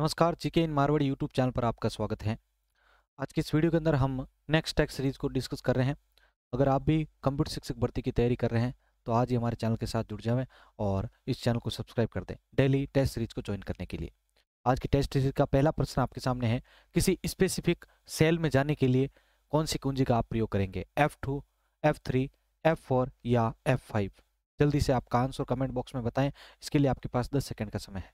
नमस्कार GK in Marwari YouTube channel पर आपका स्वागत है आज की इस वीडियो के अंदर हम नेक्स्ट टेक्स सीरीज़ को डिस्कस कर रहे हैं अगर आप भी कंप्यूटर शिक्षक भर्ती की तैयारी कर रहे हैं तो आज ही हमारे चैनल के साथ जुड़ जाएं और इस चैनल को सब्सक्राइब कर दें डेली टेस्ट सीरीज को ज्वाइन करने के लिए आज की टेस्ट सीरीज का पहला प्रश्न आपके सामने है किसी स्पेसिफिक सेल में जाने के लिए कौन सी कुंजी का आप प्रयोग करेंगे F two F three F four या एफ फाइव जल्दी से आपका आंसर कमेंट बॉक्स में बताएं इसके लिए आपके पास दस सेकेंड का समय है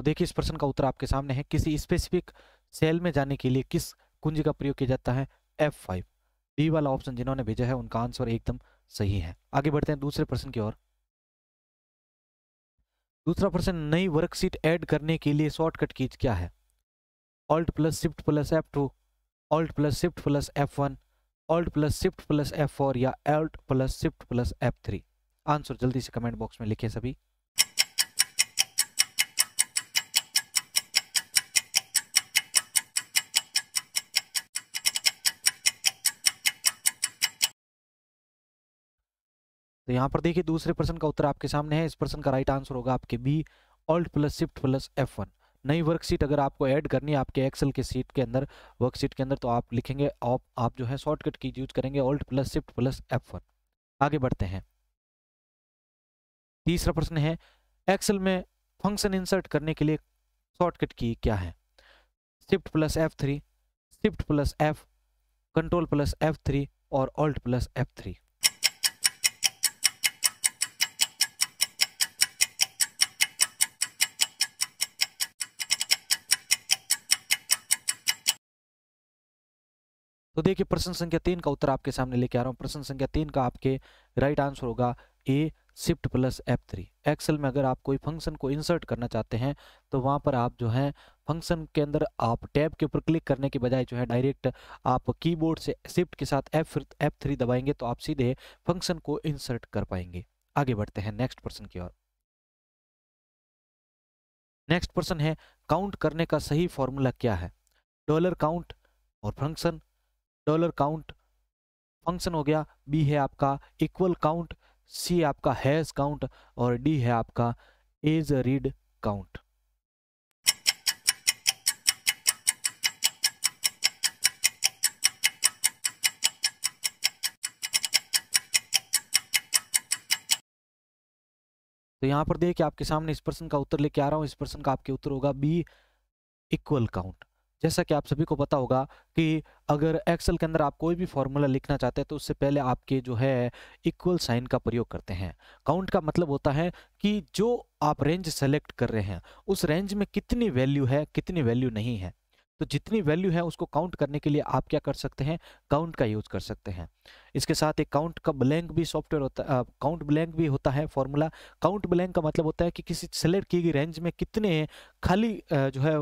तो देखिए इस प्रश्न का उत्तर आपके सामने है किसी स्पेसिफिक सेल में जाने के लिए किस कुंजी का प्रयोग किया जाता है एफ फाइव बी वाला ऑप्शन जिन्होंने भेजा है उनका आंसर एकदम सही है आगे बढ़ते हैं दूसरे प्रश्न की ओर दूसरा प्रश्न नई वर्कशीट ऐड करने के लिए शॉर्टकट की क्या है alt plus shift plus F two alt plus shift plus F one alt plus shift plus F four या alt plus shift plus F three answer जल्दी से कमेंट बॉक्स में लिखे सभी तो यहाँ पर देखिए दूसरे प्रश्न का उत्तर आपके सामने है इस प्रश्न का राइट आंसर होगा आपके B alt plus shift plus F one नई वर्कशीट अगर आपको ऐड करनी है आपके एक्सेल के सीट के अंदर वर्कशीट के अंदर तो आप लिखेंगे आप आप जो है शॉर्टकट की यूज करेंगे alt plus shift plus F one आगे बढ़ते हैं तीसरा प्रश्न है एक्सेल में फंक्शन इंसर्ट करने के लिए शॉर्टकट की क्या है shift plus F three shift plus F control plus F three और ऑल्ट प्लस एफ थ्री तो देखिए प्रश्न संख्या तीन का उत्तर आपके सामने लेके आ रहा हूँ प्रश्न संख्या तीन का आपके राइट आंसर होगा A shift plus F three Excel में अगर आप कोई फंक्शन को इंसर्ट करना चाहते हैं तो वहाँ पर आप जो है फंक्शन के अंदर आप टैब के ऊपर क्लिक करने के बजाय जो है डायरेक्ट आप कीबोर्ड से शिफ्ट के साथ एफ एफ थ्री दबाएंगे तो आप सीधे फंक्शन को इंसर्ट कर पाएंगे आगे बढ़ते हैं नेक्स्ट प्रश्न की ओर नेक्स्ट प्रश्न है काउंट करने का सही फॉर्मूला क्या है डॉलर काउंट और फंक्शन डॉलर काउंट फंक्शन हो गया बी है आपका इक्वल काउंट सी आपका हैज काउंट और डी है आपका एज रीड काउंट तो यहां पर देखिए आपके सामने इस प्रश्न का उत्तर लेके आ रहा हूं इस प्रश्न का आपके उत्तर होगा बी इक्वल काउंट जैसा कि आप सभी को पता होगा कि अगर एक्सेल के अंदर आप कोई भी फॉर्मूला लिखना चाहते हैं तो उससे पहले आपके जो है इक्वल साइन का प्रयोग करते हैं काउंट का मतलब होता है कि जो आप रेंज सेलेक्ट कर रहे हैं उस रेंज में कितनी वैल्यू है कितनी वैल्यू नहीं है तो जितनी वैल्यू है उसको काउंट करने के लिए आप क्या कर सकते हैं काउंट का यूज कर सकते हैं इसके साथ एक काउंट का ब्लैंक भी सॉफ्टवेयर होता है काउंट ब्लैंक भी होता है फॉर्मूला काउंट ब्लैंक का मतलब होता है कि किसी सेलेक्ट की गई रेंज में कितने खाली जो है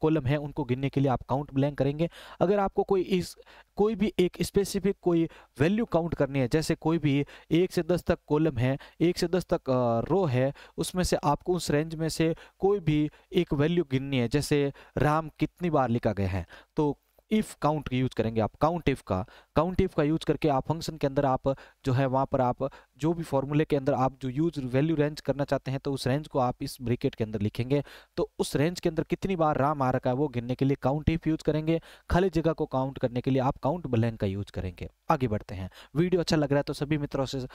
कॉलम है उनको गिनने के लिए आप काउंट ब्लैंक करेंगे अगर आपको कोई इस कोई भी एक स्पेसिफिक कोई वैल्यू काउंट करनी है जैसे कोई भी एक से दस तक कॉलम है एक से दस तक रो है उसमें से आपको उस रेंज में से कोई भी एक वैल्यू गिननी है जैसे राम कितनी बार लिखा गया है तो इफ काउंट यूज करेंगे आप काउंट इफ का काउंट इफ का यूज करके आप फंक्शन के अंदर आप जो है वहाँ पर आप जो भी फॉर्मूले के अंदर आप जो यूज वैल्यू रेंज करना चाहते हैं तो उस रेंज को आप इस ब्रिकेट के अंदर लिखेंगे तो उस रेंज के अंदर कितनी बार राम आ रखा है वो गिनने के लिए काउंट इफ यूज करेंगे खाली जगह को काउंट करने के लिए आप काउंट बलैन का यूज करेंगे आगे बढ़ते हैं वीडियो अच्छा लग रहा है तो सभी मित्रों से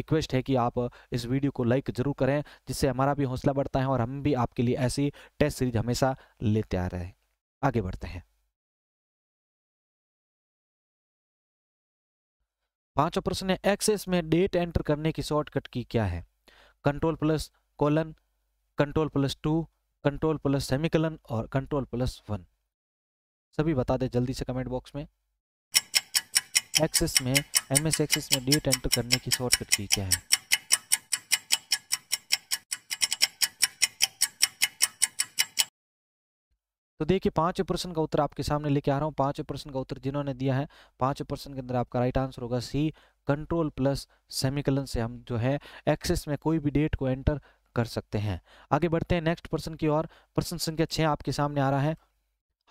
रिक्वेस्ट है कि आप इस वीडियो को लाइक जरूर करें जिससे हमारा भी हौसला बढ़ता है और हम भी आपके लिए ऐसी टेस्ट सीरीज हमेशा लेते आ रहे हैं आगे बढ़ते हैं पांचवा प्रश्न है एक्सेस में डेट एंटर करने की शॉर्टकट की क्या है control plus colon control plus two control plus semicolon और कंट्रोल प्लस वन सभी बता दें जल्दी से कमेंट बॉक्स में एक्सेस में एम एस एक्सेस में डेट एंटर करने की शॉर्टकट की क्या है तो देखिए पाँच प्रश्न का उत्तर आपके सामने लेके आ रहा हूँ पाँच प्रश्न का उत्तर जिन्होंने दिया है पाँच प्रश्न के अंदर आपका राइट आंसर होगा सी कंट्रोल प्लस सेमिकलन से हम जो है एक्सेस में कोई भी डेट को एंटर कर सकते हैं आगे बढ़ते हैं नेक्स्ट प्रश्न की ओर प्रश्न संख्या छः आपके सामने आ रहा है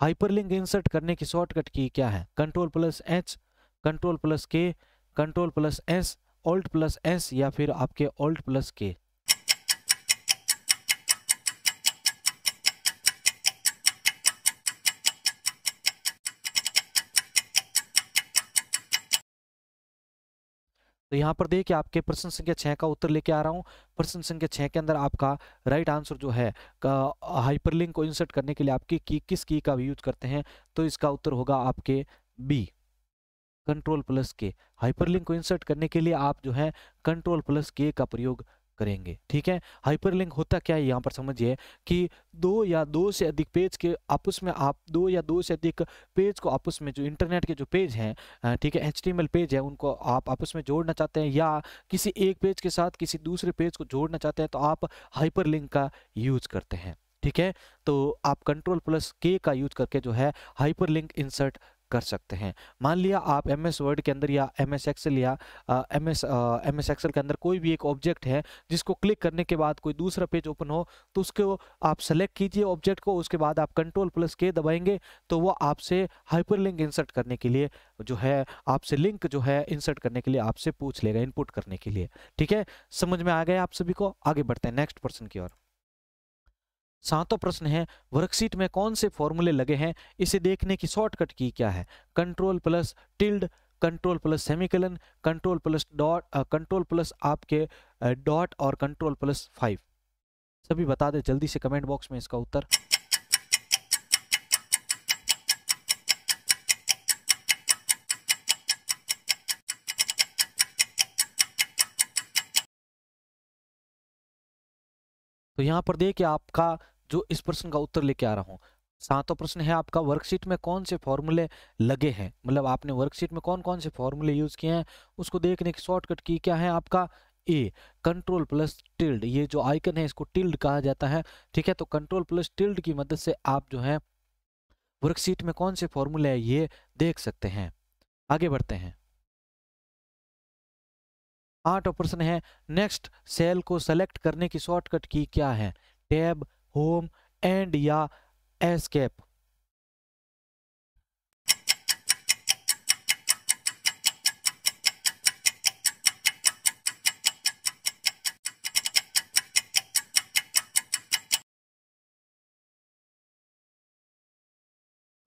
हाइपरलिंक इंसर्ट करने की शॉर्टकट की क्या है control plus H control plus K control plus S alt plus S या फिर आपके ऑल्ट प्लस के तो यहाँ पर देखिए आपके प्रश्न संख्या छः का उत्तर लेके आ रहा हूँ प्रश्न संख्या छः के अंदर आपका राइट आंसर जो है हाइपरलिंक को इंसर्ट करने के लिए आपकी की किस की का यूज करते हैं तो इसका उत्तर होगा आपके B control plus K hyperlink को इंसर्ट करने के लिए आप जो है कंट्रोल प्लस के का प्रयोग करेंगे ठीक है हाइपरलिंक होता क्या है यहाँ पर समझिए कि दो या दो से अधिक पेज के आपस में आप दो या दो से अधिक पेज को आपस में जो इंटरनेट के जो पेज हैं ठीक है एच पेज है उनको आप आपस में जोड़ना चाहते हैं या किसी एक पेज के साथ किसी दूसरे पेज को जोड़ना चाहते हैं तो आप हाइपर का यूज करते हैं ठीक है तो आप कंट्रोल प्लस के का यूज करके जो है हाइपरलिंक इंसर्ट कर सकते हैं मान लिया आप एम एस वर्ड के अंदर या एम एस एक्सल या M S M S Excel के अंदर कोई भी एक ऑब्जेक्ट है जिसको क्लिक करने के बाद कोई दूसरा पेज ओपन हो तो उसको आप सेलेक्ट कीजिए ऑब्जेक्ट को उसके बाद आप कंट्रोल प्लस के दबाएंगे तो वो आपसे हाइपर लिंक इंसर्ट करने के लिए जो है आपसे लिंक जो है इंसर्ट करने के लिए आपसे पूछ लेगा इनपुट करने के लिए ठीक है समझ में आ गया आप सभी को आगे बढ़ते हैं नेक्स्ट पर्सन की ओर सातों प्रश्न है वर्कशीट में कौन से फॉर्मूले लगे हैं इसे देखने की शॉर्टकट की क्या है control plus tilde control plus semicolon control plus dot control plus आपके डॉट और कंट्रोल प्लस फाइव सभी बता दे जल्दी से कमेंट बॉक्स में इसका उत्तर तो यहाँ पर देखिए आपका जो इस प्रश्न का उत्तर लेके आ रहा हूँ सातवां प्रश्न है आपका वर्कशीट में कौन से फॉर्मूले लगे हैं मतलब आपने वर्कशीट में कौन कौन से फॉर्मूले यूज किए हैं उसको देखने की शॉर्टकट की क्या है आपका ए कंट्रोल प्लस टिल्ड ये जो आइकन है इसको टिल्ड कहा जाता है ठीक है तो कंट्रोल प्लस टिल्ड की मदद से आप जो है वर्कशीट में कौन से फॉर्मूले है ये देख सकते हैं आगे बढ़ते हैं आठ प्रश्न है नेक्स्ट सेल को सेलेक्ट करने की शॉर्टकट की क्या है टैब होम एंड या एस्केप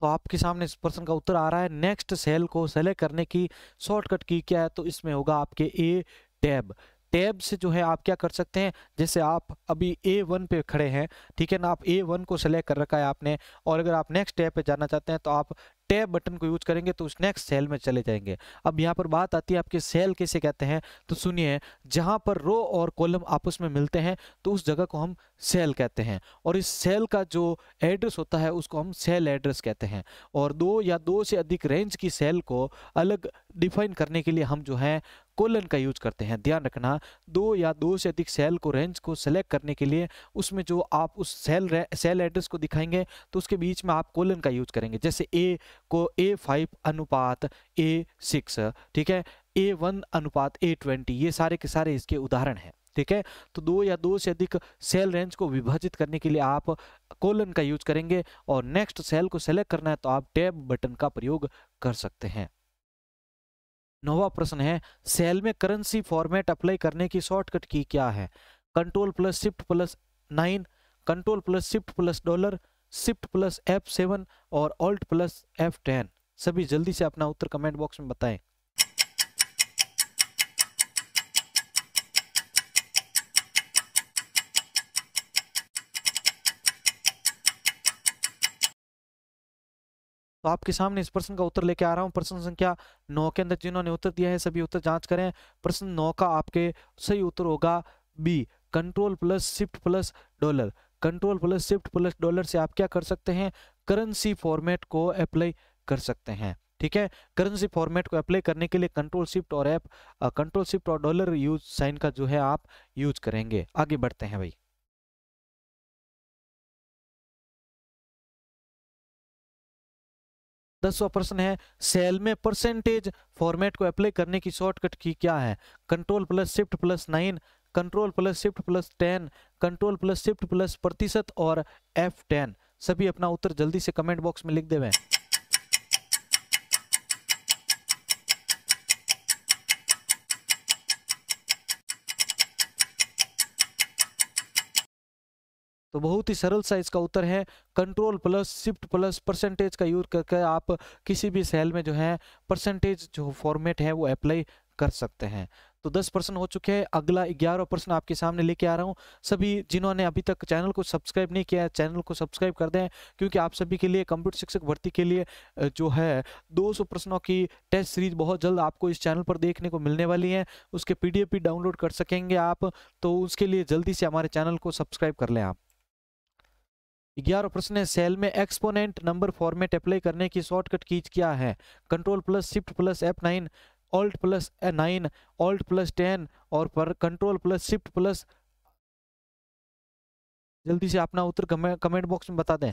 तो आपके सामने इस प्रश्न का उत्तर आ रहा है नेक्स्ट सेल को सेलेक्ट करने की शॉर्टकट की क्या है तो इसमें होगा आपके ए टैब टैब से जो है आप क्या कर सकते हैं जैसे आप अभी ए वन पे खड़े हैं ठीक है ना आप ए वन को सिलेक्ट कर रखा है आपने और अगर आप नेक्स्ट टैब पे जाना चाहते हैं तो आप टैब बटन को यूज करेंगे तो उस नेक्स्ट सेल में चले जाएंगे अब यहाँ पर बात आती है आपके सेल कैसे कहते हैं तो सुनिए जहाँ पर रो और कॉलम आपस में मिलते हैं तो उस जगह को हम सेल कहते हैं और इस सेल का जो एड्रेस होता है उसको हम सेल एड्रेस कहते हैं और दो या दो से अधिक रेंज की सेल को अलग डिफाइन करने के लिए हम जो है कोलन का यूज करते हैं ध्यान रखना दो या दो से अधिक सेल को रेंज को सेलेक्ट करने के लिए उसमें जो आप उस सेल सेल एड्रेस को दिखाएंगे तो उसके बीच में आप कोलन का यूज करेंगे जैसे ए को ए फाइव अनुपात ए सिक्स ठीक है ए वन अनुपात ए ट्वेंटी ये सारे के सारे इसके उदाहरण हैं ठीक है तो दो या दो से अधिक सेल रेंज को विभाजित करने के लिए आप कोलन का यूज करेंगे और नेक्स्ट सेल को सेलेक्ट करना है तो आप टैब बटन का प्रयोग कर सकते हैं नौवा प्रश्न है सेल में करेंसी फॉर्मेट अप्लाई करने की शॉर्टकट की क्या है control plus shift plus nine control plus shift plus dollar shift plus F seven और ऑल्ट प्लस एफ टेन सभी जल्दी से अपना उत्तर कमेंट बॉक्स में बताएं तो आपके सामने इस प्रश्न का उत्तर लेके आ रहा हूँ प्रश्न संख्या नौ के अंदर जिन्होंने उत्तर दिया है सभी उत्तर जांच करें प्रश्न नौ का आपके सही उत्तर होगा B control plus shift plus dollar control plus shift plus dollar से आप क्या कर सकते हैं करेंसी फॉर्मेट को अप्लाई कर सकते हैं ठीक है करेंसी फॉर्मेट को अप्लाई करने के लिए कंट्रोल शिफ्ट और एप कंट्रोल शिफ्ट और डॉलर यूज साइन का जो है आप यूज करेंगे आगे बढ़ते हैं भाई दसवा प्रश्न है सेल में परसेंटेज फॉर्मेट को अप्लाई करने की शॉर्टकट की क्या है control plus shift plus nine control plus shift plus ten control plus shift plus प्रतिशत और एफ टेन सभी अपना उत्तर जल्दी से कमेंट बॉक्स में लिख देवें तो बहुत ही सरल सा इसका उत्तर है control plus shift plus percentage का यूज करके आप किसी भी सेल में जो है परसेंटेज जो फॉर्मेट है वो अप्लाई कर सकते हैं तो 10 प्रश्न हो चुके हैं अगला 11 प्रश्न आपके सामने लेके आ रहा हूँ सभी जिन्होंने अभी तक चैनल को सब्सक्राइब नहीं किया है चैनल को सब्सक्राइब कर दें क्योंकि आप सभी के लिए कंप्यूटर शिक्षक भर्ती के लिए जो है 200 प्रश्नों की टेस्ट सीरीज बहुत जल्द आपको इस चैनल पर देखने को मिलने वाली है उसके पी भी डाउनलोड कर सकेंगे आप तो उसके लिए जल्दी से हमारे चैनल को सब्सक्राइब कर लें आप ग्यारह प्रश्न है सेल में एक्सपोनेंट नंबर फॉर्मेट अप्लाई करने की शॉर्टकट की क्या है control plus shift plus F nine alt plus nine alt plus ten और पर कंट्रोल प्लस शिफ्ट प्लस जल्दी से अपना उत्तर कमेंट बॉक्स में बता दें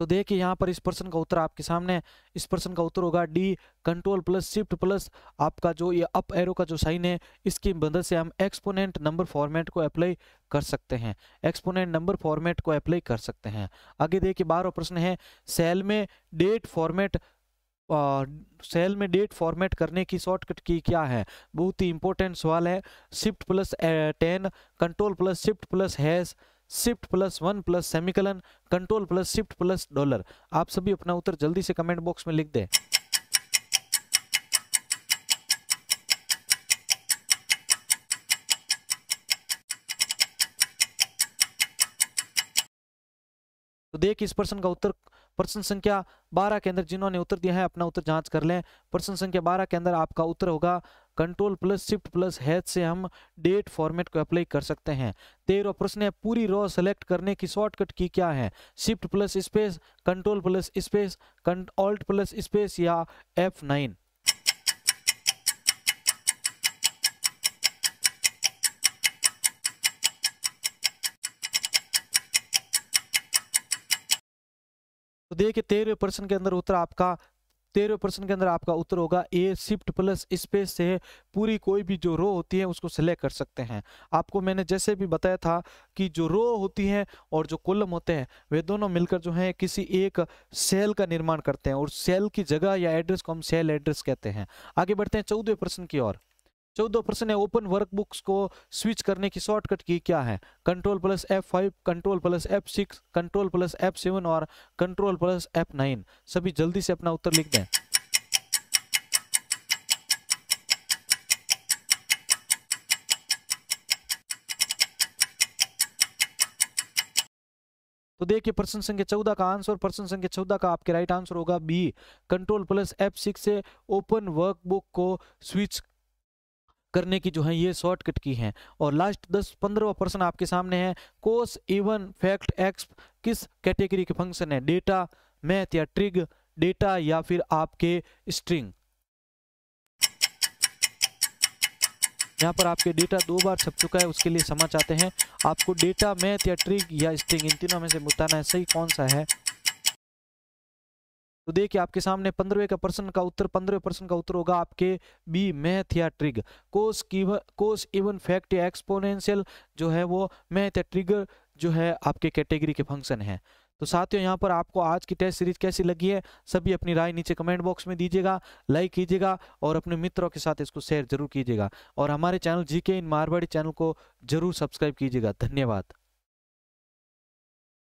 तो देखिए यहाँ पर इस प्रश्न का उत्तर आपके सामने इस प्रश्न का उत्तर होगा D control plus shift plus आपका जो ये अप एरो का जो साइन है इसकी मदद से हम एक्सपोनेंट नंबर फॉर्मेट को अप्लाई कर सकते हैं एक्सपोनेंट नंबर फॉर्मेट को अप्लाई कर सकते हैं आगे देखिए बारह प्रश्न है सेल में डेट फॉर्मेट सेल में डेट फॉर्मेट करने की शॉर्टकट की क्या है बहुत ही इंपॉर्टेंट सवाल है shift plus ten control plus shift plus hash shift plus one plus semicolon control plus shift plus dollar आप सभी अपना उत्तर जल्दी से कमेंट बॉक्स में लिख दें तो देख इस प्रश्न का उत्तर प्रश्न संख्या 12 के अंदर जिन्होंने उत्तर दिया है अपना उत्तर जांच कर लें प्रश्न संख्या 12 के अंदर आपका उत्तर होगा control plus shift plus hash से हम डेट फॉर्मेट को अप्लाई कर सकते हैं तेरह प्रश्न है पूरी रॉ सेलेक्ट करने की शॉर्टकट की क्या है shift plus space control plus space alt plus space या एफ नाइन तो देखिए तेरहवें प्रश्न के अंदर उत्तर आपका तेरह प्रश्न के अंदर आपका उत्तर होगा ए शिफ्ट प्लस स्पेस से पूरी कोई भी जो रो होती है उसको सिलेक्ट कर सकते हैं आपको मैंने जैसे भी बताया था कि जो रो होती है और जो कॉलम होते हैं वे दोनों मिलकर जो है किसी एक सेल का निर्माण करते हैं और सेल की जगह या एड्रेस को हम सेल एड्रेस कहते हैं आगे बढ़ते हैं चौदह प्रश्न की ओर चौदह प्रश्न है ओपन वर्कबुक्स को स्विच करने की शॉर्टकट की क्या है control plus F five control plus F six control plus F seven और कंट्रोल प्लस एफ नाइन सभी जल्दी से अपना उत्तर लिख दें तो देखिए प्रश्न संख्या चौदह का आंसर प्रश्न संख्या चौदह का आपके राइट आंसर होगा B control plus F six से ओपन वर्कबुक को स्विच करने की जो है ये शॉर्टकट की है और लास्ट दस पंद्रह प्रश्न आपके सामने है कोस इवन फैक्ट एक्स किस कैटेगरी के फंक्शन है डेटा मैथ या ट्रिग डेटा या फिर आपके स्ट्रिंग यहाँ पर आपके डेटा दो बार छप चुका है उसके लिए समझ आते हैं आपको डेटा मैथ या ट्रिग या स्ट्रिंग इन तीनों में से बताना है सही कौन सा है तो देखिए आपके सामने पंद्रवे का प्रश्न का उत्तर पंद्रह प्रश्न का उत्तर होगा आपके बी मैथ या ट्रिग कोस की कोस इवन फैक्ट या एक्सपोनेंशियल जो है वो मैथ या ट्रिग जो है आपके कैटेगरी के फंक्शन है तो साथियों यहाँ पर आपको आज की टेस्ट सीरीज कैसी लगी है सभी अपनी राय नीचे कमेंट बॉक्स में दीजिएगा लाइक कीजिएगा और अपने मित्रों के साथ इसको शेयर जरूर कीजिएगा और हमारे channel GK in Marwari channel को जरूर सब्सक्राइब कीजिएगा धन्यवाद